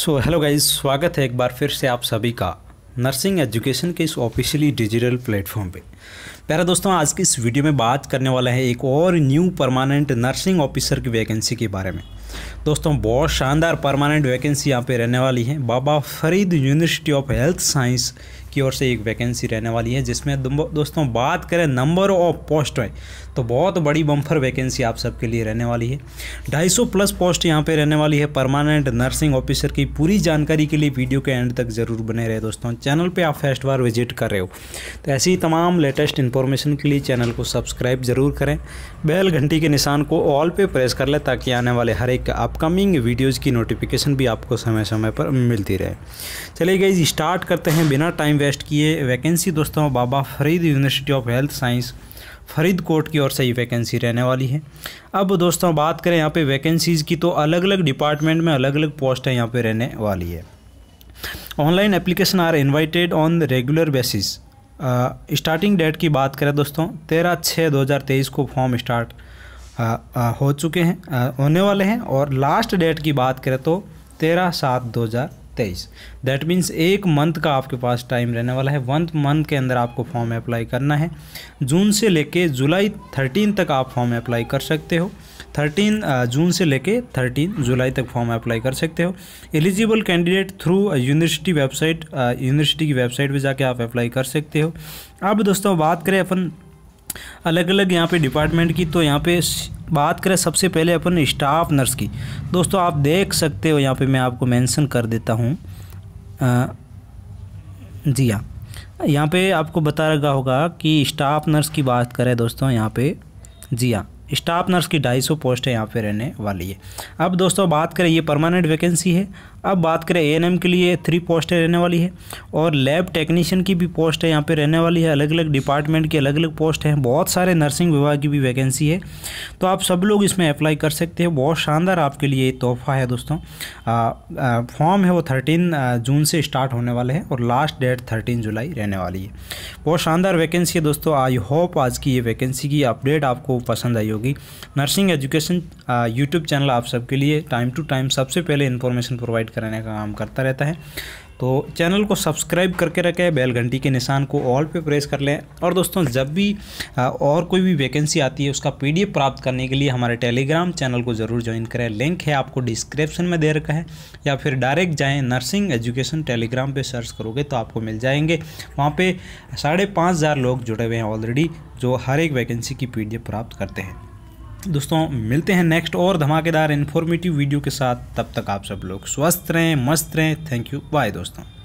so hello guys स्वागत है एक बार फिर से आप सभी का नर्सिंग एजुकेशन के इस ऑफिशियली डिजिटल प्लेटफॉर्म पे प्यारा दोस्तों आज की इस वीडियो में बात करने वाला है एक और न्यू परमानेंट नर्सिंग ऑफिसर की वैकेंसी के बारे में दोस्तों बहुत शानदार परमानेंट वैकेंसी यहाँ पे रहने वाली है Baba Farid university of health science की ओर से एक वैकेंसी रहने वाली है जिसमें दोस्तों बात करें नंबर ऑफ पोस्ट है तो बहुत बड़ी बम्फर वैकेंसी आप सबके लिए रहने वाली है ढाई प्लस पोस्ट यहाँ पे रहने वाली है परमानेंट नर्सिंग ऑफिसर की पूरी जानकारी के लिए वीडियो के एंड तक ज़रूर बने रहे दोस्तों चैनल पर आप फर्स्ट बार विजिट कर रहे हो तो ऐसी ही तमाम लेटेस्ट इन्फॉर्मेशन के लिए चैनल को सब्सक्राइब ज़रूर करें बेल घंटी के निशान को ऑल पे प्रेस कर लें ताकि आने वाले हर एक अपकमिंग वीडियोज़ की नोटिफिकेशन भी आपको समय समय पर मिलती रहे चलिए गई स्टार्ट करते हैं बिना टाइम इन्वेस्ट किए वैकेंसी दोस्तों Baba Farid university of health science Faridkot की ओर से ही वैकेंसी रहने वाली है अब दोस्तों बात करें यहाँ पे वैकेंसीज़ की तो अलग अलग डिपार्टमेंट में अलग अलग पोस्ट है यहाँ पे रहने वाली है online application are invited on regular basis starting date की बात करें दोस्तों तेरह छः दो हज़ार तेईस को फॉर्म स्टार्ट हो चुके हैं होने वाले हैं और लास्ट डेट की बात करें तो तेरह सात दो हज़ार तेईस दैट मीन्स एक मंथ का आपके पास टाइम रहने वाला है वन मंथ के अंदर आपको फॉर्म अप्लाई करना है जून से लेके जुलाई थर्टीन तक आप फॉर्म अप्लाई कर सकते हो थर्टीन जून से लेके थर्टीन जुलाई तक फॉर्म अप्लाई कर सकते हो eligible candidate through university website university की वेबसाइट पर जाके आप अप्लाई कर सकते हो अब दोस्तों बात करें अपन अलग अलग यहाँ पे डिपार्टमेंट की तो यहाँ पे बात करें सबसे पहले अपन स्टाफ नर्स की दोस्तों आप देख सकते हो यहाँ पे मैं आपको मेंशन कर देता हूँ जी हाँ यहाँ पे आपको बता रखा होगा कि स्टाफ नर्स की बात करें दोस्तों यहाँ पे जी हाँ स्टाफ नर्स की ढाई सौ पोस्ट है यहाँ पे रहने वाली है अब दोस्तों बात करें ये परमानेंट वैकेंसी है अब बात करें ए के लिए थ्री पोस्टें रहने वाली है और लैब टेक्नीशियन की भी पोस्ट है यहाँ पे रहने वाली है अलग अलग डिपार्टमेंट की अलग अलग पोस्ट हैं बहुत सारे नर्सिंग विभाग की भी वैकेंसी है तो आप सब लोग इसमें अप्लाई कर सकते हैं बहुत शानदार आपके लिए तोहफा है दोस्तों फॉर्म है वो थर्टीन जून से स्टार्ट होने वाले हैं और लास्ट डेट थर्टीन जुलाई रहने वाली है बहुत शानदार वैकेंसी है दोस्तों आई होप आज की ये वैकेंसी की अपडेट आपको पसंद आई होगी होगी नर्सिंग एजुकेशन यूट्यूब चैनल आप सबके लिए टाइम टू टाइम सबसे पहले इन्फॉर्मेशन प्रोवाइड कराने का काम करता रहता है तो चैनल को सब्सक्राइब करके रखें बेल घंटी के निशान को ऑल पे प्रेस कर लें और दोस्तों जब भी और कोई भी वैकेंसी आती है उसका पीडीएफ प्राप्त करने के लिए हमारे टेलीग्राम चैनल को ज़रूर ज्वाइन करें लिंक है आपको डिस्क्रिप्शन में दे रखा है या फिर डायरेक्ट जाएं नर्सिंग एजुकेशन टेलीग्राम पर सर्च करोगे तो आपको मिल जाएंगे वहाँ पर साढ़े लोग जुड़े हुए हैं ऑलरेडी जो हर एक वैकेंसी की पी प्राप्त करते हैं दोस्तों मिलते हैं नेक्स्ट और धमाकेदार इन्फॉर्मेटिव वीडियो के साथ तब तक आप सब लोग स्वस्थ रहें मस्त रहें थैंक यू बाय दोस्तों